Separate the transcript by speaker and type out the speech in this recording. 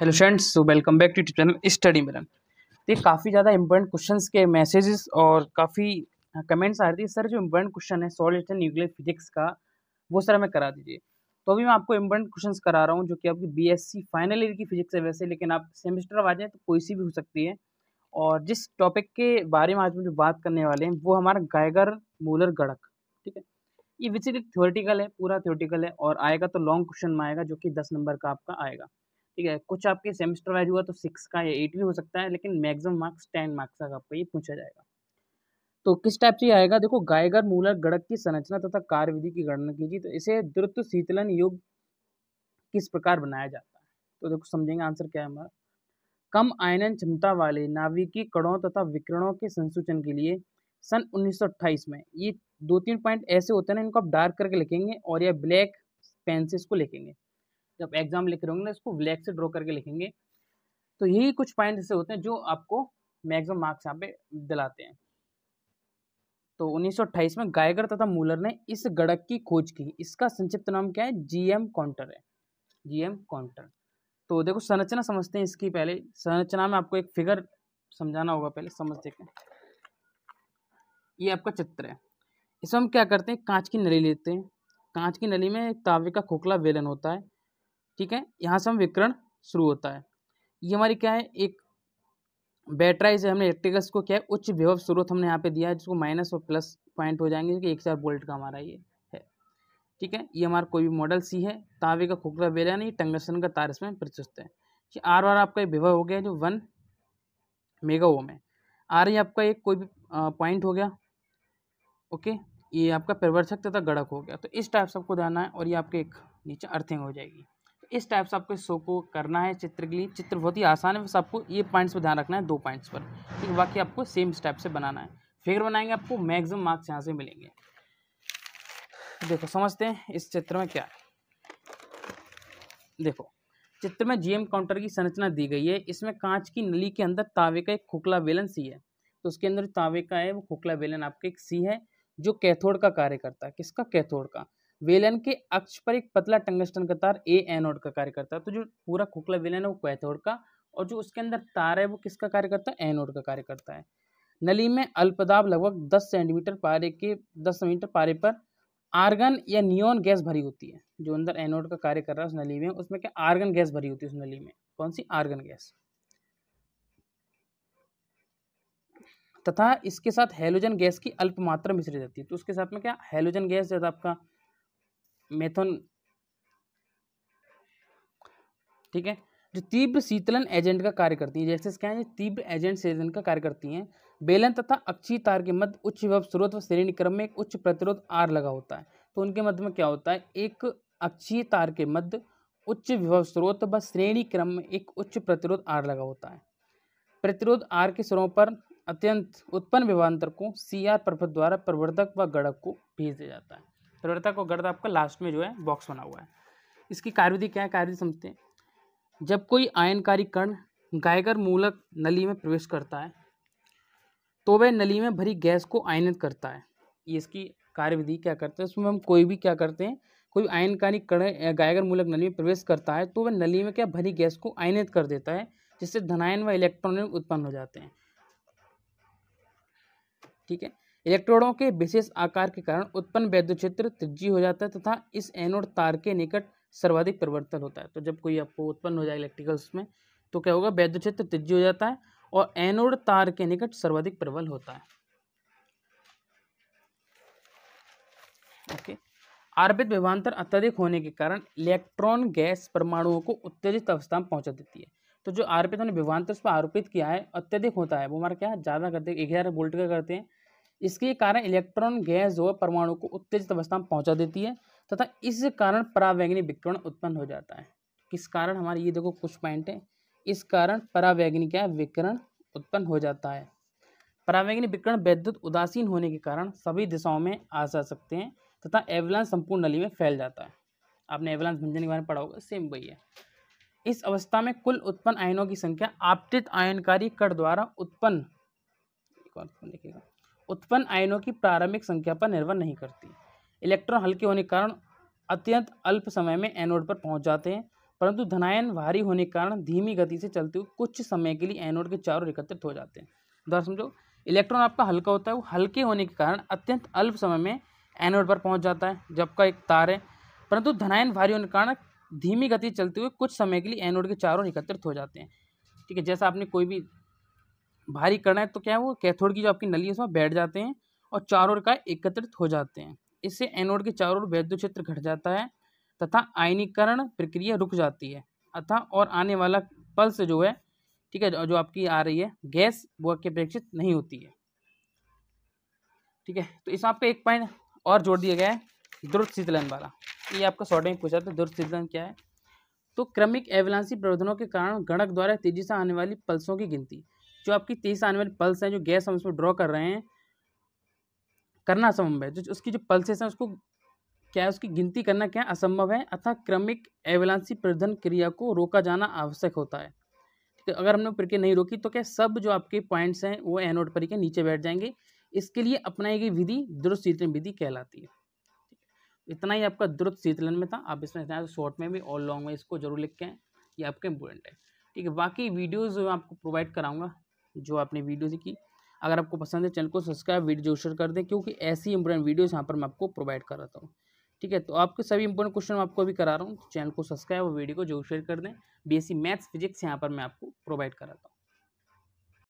Speaker 1: hello friends so welcome back to channel study Milan देख काफ़ी ज़्यादा इंपॉर्टेंट क्वेश्चन के मैसेजेस और काफ़ी कमेंट्स आ रही थी सर जो इम्पोर्टेंट क्वेश्चन है सॉलिड न्यूक्लियर फिजिक्स का वो सर हमें करा दीजिए तो अभी मैं आपको इम्पोर्टेंट क्वेश्चन करा रहा हूँ जो कि आपकी B S C final year की फिजिक्स है वैसे लेकिन आप सेमेस्टर आ जाएँ तो कोई सी भी हो सकती है और जिस टॉपिक के बारे में आज हम जो बात करने वाले हैं वो हमारा गायगर मूलर गड़क ठीक है ये विचित थ्योरेटिकल है पूरा थ्योरेटिकल है और आएगा तो लॉन्ग क्वेश्चन में आएगा जो कि दस नंबर का आपका आएगा ठीक है कुछ आपके सेमेस्टर वाइज हुआ तो सिक्स का या एट भी हो सकता है लेकिन मैक्सिमम मार्क्स टेन मार्क्स का आपको ये पूछा जाएगा तो किस टाइप से आएगा देखो गायगर मूलर गड़क की संरचना तथा कार्य विधि की गणना कीजिए तो इसे द्रुत शीतलन युग किस प्रकार बनाया जाता है तो देखो समझेंगे आंसर क्या है हमारा कम आयनन क्षमता वाले नाविकी कणों तथा विकरणों के संसूचन के लिए सन उन्नीस में ये दो तीन पॉइंट ऐसे होते हैं ना इनको आप डार्क करके लिखेंगे और या ब्लैक पेंसिल्स को लिखेंगे जब एग्जाम लिख रहे होंगे ना इसको ब्लैक से ड्रॉ करके लिखेंगे तो यही कुछ पॉइंट ऐसे होते हैं जो आपको मैक्सिमम मार्क्स यहाँ पे दिलाते हैं तो 1928 में गायगर तथा मूलर ने इस गड़क की खोज की इसका संक्षिप्त नाम क्या है जीएम काउंटर है जीएम काउंटर तो देखो संरचना समझते हैं इसकी पहले संरचना में आपको एक फिगर समझाना होगा पहले समझ देखें ये आपका चित्र है इसमें हम क्या करते हैं कांच की नली लेते हैं कांच की नली में एक तावे का खोखला वेलन होता है ठीक है यहाँ से हम विकरण शुरू होता है ये हमारी क्या है एक बैटराइज है हमने इलेक्ट्रिकल्स को क्या है उच्च विभव स्रोत हमने यहाँ पे दिया है जिसको माइनस और प्लस पॉइंट हो जाएंगे क्योंकि एक चार बोल्ट का हमारा ये है ठीक है ये हमारा कोई भी मॉडल सी है तावे का खोखला बेला नहीं टंगसन का तार इसमें प्रचुस्त है कि आर आर आपका विभव हो गया जो वन मेगा ओम है आर ये आपका एक कोई भी पॉइंट हो गया ओके ये आपका परिवर्तक तथा गड़क हो गया तो इस टाइप से आपको जाना है और ये आपके एक नीचे अर्थिंग हो जाएगी तो इस टाइप से आपको इस शो को करना है चित्र के लिए चित्र बहुत ही आसान है बस आपको ये पॉइंट्स पर ध्यान रखना है दो पॉइंट्स पर ठीक है बाकी आपको सेम स्टेप से बनाना है फिगर बनाएंगे आपको मैक्सिमम मार्क्स यहाँ से मिलेंगे देखो समझते हैं इस चित्र में क्या है देखो चित्र में जीएम काउंटर की संरचना दी गई है इसमें कांच की नली के अंदर तावे का एक खोखला बेलन सी है तो उसके अंदर तावे का है वो खोखला बेलन आपके एक सी है जो कैथोड का कार्य करता है किसका कैथोड का वेलन के अक्ष पर एक पतला टंगस्टन का तार ए एनोड का कार्य करता है तो जो पूरा खोखला वेलन है वो कैथोड का और जो उसके अंदर तार है वो किसका कार्य करता है एनोड का कार्य करता है नली में अल्पदाब लगभग दस सेंटीमीटर पारे के दस सेंटीमीटर पारे पर आर्गन या नियोन गैस भरी होती है जो अंदर एनोड का कार्य कर रहा है उस नली में उसमें क्या आर्गन गैस भरी होती है उस नली में कौन सी आर्गन गैस तथा इसके साथ हेलोजन गैस की अल्प मात्रा मिश्रित रहती है तो उसके साथ में क्या हेलोजन गैस जैसा तो आपका मेथोन ठीक है जो तीव्र शीतलन एजेंट का कार्य करती हैं जैसे क्या है तीव्र एजेंट सीजन का कार्य करती हैं बेलन तथा अक्षी तार के मध्य उच्च विभव स्रोत व श्रेणी क्रम में एक उच्च प्रतिरोध आर लगा होता है तो उनके मध्य में क्या होता है एक अक्षी तार के मध्य उच्च विभव स्रोत व श्रेणी क्रम में एक उच्च प्रतिरोध आर लगा होता है प्रतिरोध आर के स्वरों पर अत्यंत उत्पन्न विभांतर को सी आर द्वारा प्रवर्धक व गढ़क को भेज दिया जाता है तलवड़ता को गर्द आपका लास्ट में जो है बॉक्स बना हुआ है इसकी कार्यविधि क्या है कार्यविधि समझते हैं जब कोई आयनकारी कण गायगर मूलक नली में प्रवेश करता है तो वह नली में भरी गैस को आयनित करता है ये इसकी कार्यविधि क्या करते हैं उसमें हम कोई भी क्या करते हैं कोई आयनकारी कण गायगर मूलक नली में प्रवेश करता है तो वह नली में क्या भरी गैस को आयनित कर देता है जिससे धनायन व इलेक्ट्रॉन उत्पन्न हो जाते हैं ठीक है इलेक्ट्रोडों के विशेष आकार के कारण उत्पन्न वैद्युत क्षेत्र त्रिज्यी हो जाता है तथा इस एनोड तार के निकट सर्वाधिक परिवर्तन होता है तो जब कोई आपको उत्पन्न हो जाए इलेक्ट्रिकल्स में तो क्या होगा वैद्युत क्षेत्र त्रिज्यी हो जाता है और एनोड तार के निकट सर्वाधिक प्रबल होता है ओके आर्बित विभांतर अत्यधिक होने के कारण इलेक्ट्रॉन गैस परमाणुओं को उत्तेजित अवस्था में पहुंचा देती है तो जो आरोपित उन्होंने विभांतर उस पर आरोपित किया है अत्यधिक होता है वो हमारा क्या ज़्यादा करते हैं एक हज़ार वोल्ट का करते हैं इसके कारण इलेक्ट्रॉन गैस जो है परमाणु को उत्तेजित अवस्था में पहुंचा देती है तथा इस कारण परावैग्नि विकिरण उत्पन्न हो जाता है किस कारण हमारे ये देखो कुछ पॉइंट है इस कारण परावैग्नि क्या विकिरण उत्पन्न हो जाता है परावैग्नि विकिरण वैद्युत उदासीन होने के कारण सभी दिशाओं में आ जा सकते हैं तथा एवलांस संपूर्ण नली में फैल जाता है आपने एवलांस भंजन के बारे में पढ़ा होगा सेम वही है इस अवस्था में कुल उत्पन्न आयनों की संख्या आपतित आयनकारी कट द्वारा उत्पन्न देखिएगा उत्पन्न आयनों की प्रारंभिक संख्या पर निर्भर नहीं करती इलेक्ट्रॉन हल्के होने के कारण अत्यंत अल्प समय में एनोड पर पहुंच जाते हैं परंतु धनायन भारी होने के कारण धीमी गति से चलते हुए कुछ समय के लिए एनोड के चारों एकत्रित हो जाते हैं उदाहरण समझो इलेक्ट्रॉन आपका हल्का होता है वो हल्के होने के कारण अत्यंत अल्प समय में एनोड पर पहुँच जाता है जबका एक तार है परंतु धनायन भारी होने के कारण धीमी गति चलते हुए कुछ समय के लिए एनोड के चारों एकत्रित हो जाते हैं ठीक है जैसा आपने कोई भी भारी करना है तो क्या है वो कैथोड की जो आपकी नली है उसमें बैठ जाते हैं और चारों का एकत्रित हो जाते हैं इससे एनोड के चारों ओर वैद्य क्षेत्र घट जाता है तथा आयनीकरण प्रक्रिया रुक जाती है अतः और आने वाला पल्स जो है ठीक है जो आपकी आ रही है गैस वो अपेक्षित नहीं होती है ठीक है तो इसमें आपका एक पॉइंट और जोड़ दिया गया है द्रुत शीतलन वाला ये आपका शॉर्ट में पूछा था द्रुत शीतलन क्या है तो क्रमिक एवलांसी प्रवर्धनों के कारण गणक द्वारा तेजी से आने वाली पल्सों की गिनती जो आपकी तेईस आने वाली पल्स हैं जो गैस हम उसमें ड्रॉ कर रहे हैं करना असंभव है जो उसकी जो पल्सेस हैं उसको क्या है उसकी गिनती करना क्या असंभव है अतः क्रमिक एवलांसी प्रधन क्रिया को रोका जाना आवश्यक होता है ठीक है अगर हमने प्रक्रिया नहीं रोकी तो क्या सब जो आपके पॉइंट्स हैं वो एनोड पर के नीचे बैठ जाएंगे इसके लिए अपनाई गई विधि द्रुत शीतलन विधि कहलाती है इतना ही आपका द्रुत शीतलन में था आप इसमें शॉर्ट में भी और लॉन्ग में इसको जरूर लिख के आए ये आपका इम्पोर्टेंट है ठीक है बाकी वीडियोज़ आपको प्रोवाइड कराऊंगा जो आपने वीडियो देखी अगर आपको पसंद है चैनल को सब्सक्राइब वीडियो शेयर कर दें क्योंकि ऐसी इंपॉर्टेंट वीडियोस यहाँ पर मैं आपको प्रोवाइड कराता हूँ ठीक है तो आपके सभी इंपॉर्टेंट क्वेश्चन आपको अभी करा रहा हूँ चैनल को सब्सक्राइब और वीडियो को जरूर शेयर कर दें सी मैथ्स फिजिक्स यहाँ पर मैं आपको प्रोवाइड कराता हूँ